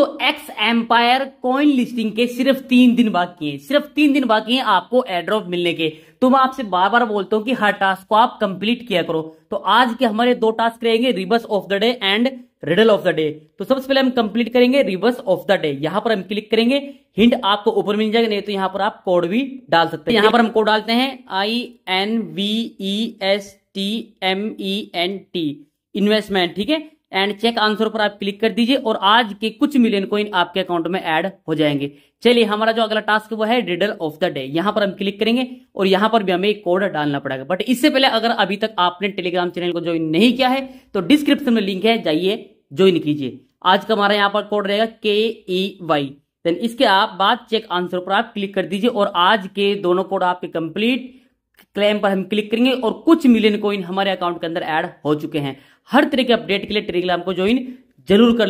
दोस्तों x empire coin listing के सिर्फ तीन दिन बाकी हैं सिर्फ तीन दिन बाकी हैं आपको एड्रॉप मिलने के तो मैं आपसे बार बार बोलता हूं कि हर टास्क को आप कंप्लीट किया करो तो आज के हमारे दो टास्क रहेंगे reverse of the day and riddle of the day तो सबसे पहले हम कंप्लीट करेंगे रिवर्स ऑफ द डे यहां पर हम क्लिक करेंगे हिंट आपको ऊपर मिल जाएगा नहीं तो यहां पर आप कोड भी डाल सकते हैं यहां पर हम कोड डालते हैं I N V E S T M E N T investment ठीक है एंड चेक आंसर पर आप क्लिक कर दीजिए और आज के कुछ मिलियन कॉइन आपके अकाउंट में ऐड हो जाएंगे चलिए हमारा जो अगला टास्क वो है रिडल ऑफ द डे यहां पर हम क्लिक करेंगे और यहां पर भी हमें एक कोड डालना पड़ेगा बट इससे पहले अगर अभी तक आपने टेलीग्राम चैनल को ज्वाइन नहीं किया है तो डिस्क्रिप्शन में लिंक है जाइए ज्वाइन कीजिए आज का हमारा यहाँ पर कोड रहेगा के ई वाई देन इसके आप बाद चेक आंसर पर आप क्लिक कर दीजिए और आज के दोनों कोड आपके कंप्लीट क्लेम पर हम क्लिक करेंगे और कुछ मिलियन कॉइन हमारे अकाउंट के अंदर ऐड हो चुके हैं हर तरह के अपडेट के लिए टेलीग्राम को ज्वाइन जरूर कर